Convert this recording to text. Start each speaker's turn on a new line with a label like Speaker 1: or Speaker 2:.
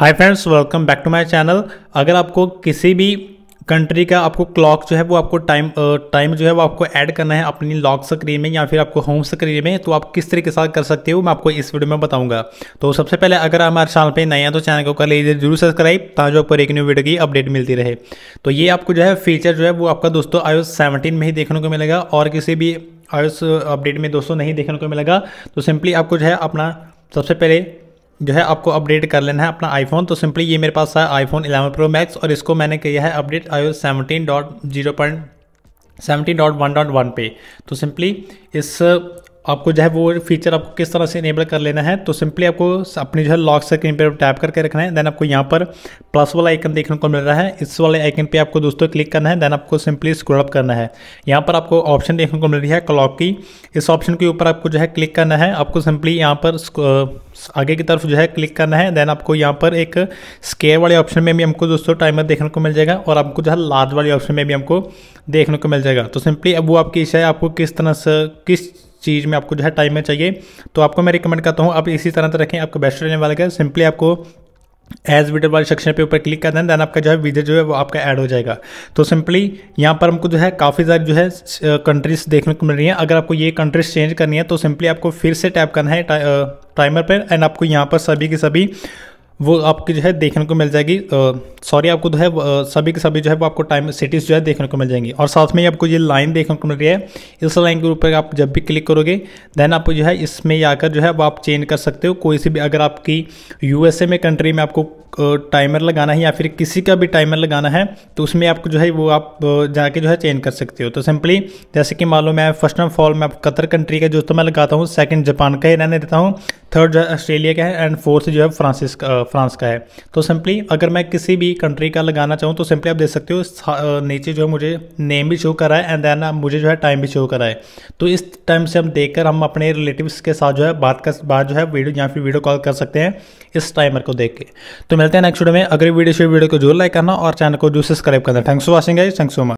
Speaker 1: hi friends welcome back to my channel अगर आपको किसी भी कंट्री का आपको क्लॉक जो है वो आपको टाइम टाइम जो है वो आपको ऐड करना है अपनी लॉक स्क्रीन में या फिर आपको होम स्क्रीन में तो आप किस तरीके से कर सकते हो मैं आपको इस वीडियो में बताऊंगा तो सबसे पहले अगर हमारे चैनल पे नए हैं तो चैनल को कर लीजिए जरूर सब्सक्राइब ताकि आपको एक न्यू वीडियो की अपडेट मिलती रहे तो ये आपको जो है फीचर जो है वो आपका दोस्तों आयो सेवनटीन में ही देखने को मिलेगा और किसी भी आयो अपडेट में दोस्तों नहीं देखने को मिलेगा तो सिंपली आपको जो है अपना सबसे पहले जो है आपको अपडेट कर लेना है अपना आईफोन तो सिंपली ये मेरे पास है आईफोन 11 प्रो मैक्स और इसको मैंने किया है update I seventeen dot zero point seventeen dot one dot one पे तो सिंपली इस आपको जो है वो फीचर आपको किस तरह से इनेबल कर लेना है तो सिंपली आपको अपनी जो है लॉक स्क्रीन पर टैप करके रखना है देन आपको यहाँ पर प्लस वाला आइकन देखने को मिल रहा है इस वाले आइकन पे आपको दोस्तों क्लिक करना है देन आपको सिंपली स्क्रॉल अप करना है यहाँ पर आपको ऑप्शन देखने को मिल रही है क्लॉक की इस ऑप्शन के ऊपर आपको जो है क्लिक करना है आपको सिंपली यहाँ पर आगे की तरफ जो है क्लिक करना है देन आपको यहाँ पर एक स्केयर वाले ऑप्शन में भी हमको दोस्तों टाइमर देखने को मिल जाएगा और आपको जो है लार्ज वाले ऑप्शन में भी हमको देखने को मिल जाएगा तो सिंपली अब वो आपकी इच्छा है आपको किस तरह से किस चीज़ में आपको जो है टाइम में चाहिए तो आपको मैं रिकमेंड करता हूँ आप इसी तरह से रखें आपको बेस्ट रहने वाला क्या सिंपली आपको एज वीडियो वाले सेक्शन पे ऊपर क्लिक कर दें देन आपका जो है वीडियो जो है वो आपका ऐड हो जाएगा तो सिंपली यहाँ पर हमको जो है काफ़ी सारी जो है कंट्रीज देखने को मिल रही हैं अगर आपको ये कंट्रीज चेंज करनी है तो सिंपली आपको फिर से टैप करना है टाइमर पर एंड आपको यहाँ पर सभी के सभी वो आपकी जो है देखने को मिल जाएगी सॉरी आपको जो है सभी के सभी जो है वो आपको टाइम सिटीज़ जो है देखने को मिल जाएंगी और साथ में ही आपको ये लाइन देखने को मिल रही है इस लाइन के ऊपर आप जब भी क्लिक करोगे देन आपको जो है इसमें आकर जो है वो आप चेंज कर सकते हो कोई सी भी अगर आपकी यूएसए में कंट्री में आपको टाइमर लगाना है या फिर किसी का भी टाइमर लगाना है तो उसमें आपको जो है वो आप जाके जो है चेंज कर सकते हो तो सिंपली जैसे कि मान लो मैं फर्स्ट ऑफ ऑल मैं कतर कंट्री का जो तो मैं लगाता हूँ सेकंड जापान का ही रहने देता हूँ थर्ड जो है ऑस्ट्रेलिया का है एंड फोर्थ जो है फ्रांसिस का फ्रांस का है तो सिंपली अगर मैं किसी भी कंट्री का लगाना चाहूँ तो सिंपली आप देख सकते हो नीचे जो है मुझे नेम भी शो करा है एंड देन मुझे जो है टाइम भी शो करा है तो इस टाइम से हम देख कर हम अपने रिलेटिव्स के साथ जो है बात कर बात जो है वीडियो या फिर वीडियो कॉल कर सकते हैं इस टाइमर को देख के तो मिलते हैं नेक्स्ट वीडियो में अगर वीडियो से वीडियो को जरूर लाइक करना और चैनल को जो सब्सक्राइब करना thanks for watching guys thanks so much